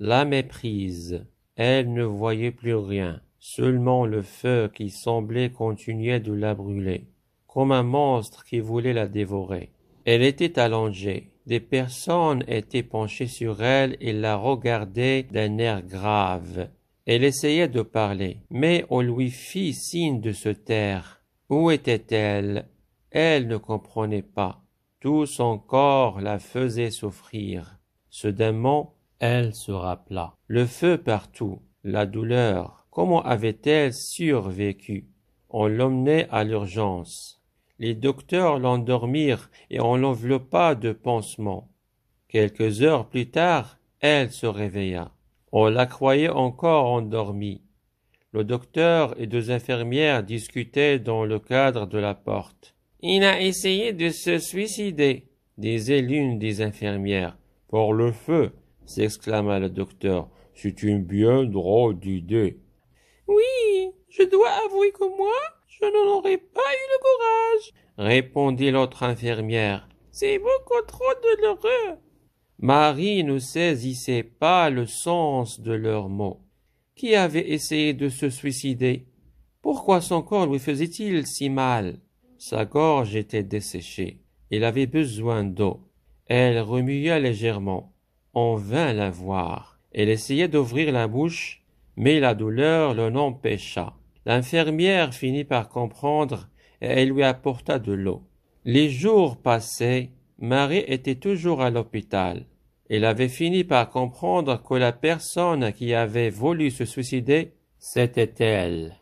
la méprise. Elle ne voyait plus rien, seulement le feu qui semblait continuer de la brûler, comme un monstre qui voulait la dévorer. Elle était allongée. Des personnes étaient penchées sur elle et la regardaient d'un air grave. Elle essayait de parler, mais on lui fit signe de se taire. Où était-elle Elle ne comprenait pas. Tout son corps la faisait souffrir. Ce elle se rappela. Le feu partout, la douleur. Comment avait-elle survécu On l'emmenait à l'urgence. Les docteurs l'endormirent et on l'enveloppa de pansements. Quelques heures plus tard, elle se réveilla. On la croyait encore endormie. Le docteur et deux infirmières discutaient dans le cadre de la porte. Il a essayé de se suicider, disait l'une des infirmières. Pour le feu, s'exclama le docteur. C'est une bien drôle d'idée. Oui, je dois avouer que moi, je n'en aurais pas eu le courage, répondit l'autre infirmière. C'est beaucoup trop douloureux. Marie ne saisissait pas le sens de leurs mots. Qui avait essayé de se suicider? Pourquoi son corps lui faisait-il si mal? Sa gorge était desséchée. Il avait besoin d'eau. Elle remua légèrement. On vint la voir. Elle essayait d'ouvrir la bouche, mais la douleur l'en empêcha. L'infirmière finit par comprendre et elle lui apporta de l'eau. Les jours passaient, Marie était toujours à l'hôpital. Elle avait fini par comprendre que la personne qui avait voulu se suicider, c'était elle.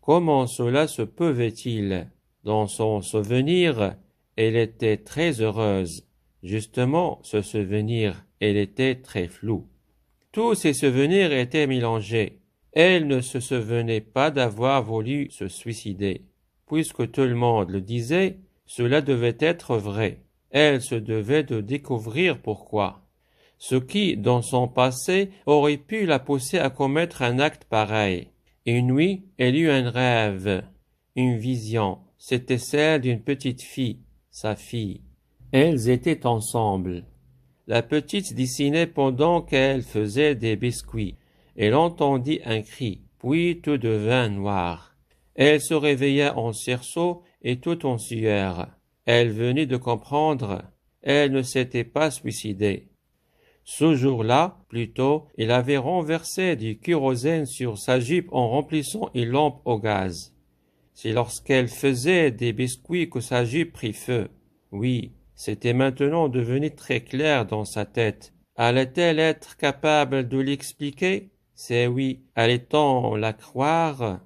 Comment cela se pouvait-il Dans son souvenir, elle était très heureuse. Justement, ce souvenir elle était très floue. Tous ses souvenirs étaient mélangés. Elle ne se souvenait pas d'avoir voulu se suicider. Puisque tout le monde le disait, cela devait être vrai. Elle se devait de découvrir pourquoi. Ce qui, dans son passé, aurait pu la pousser à commettre un acte pareil. Une nuit, elle eut un rêve, une vision. C'était celle d'une petite fille, sa fille. Elles étaient ensemble. La petite dessinait pendant qu'elle faisait des biscuits. Elle entendit un cri, puis tout devint noir. Elle se réveilla en cerceau et tout en sueur. Elle venait de comprendre. Elle ne s'était pas suicidée. Ce jour-là, plutôt, il avait renversé du kérosène sur sa jupe en remplissant une lampe au gaz. C'est lorsqu'elle faisait des biscuits que sa jupe prit feu. Oui, c'était maintenant devenu très clair dans sa tête. Allait-elle être capable de l'expliquer? C'est oui, allait-on la croire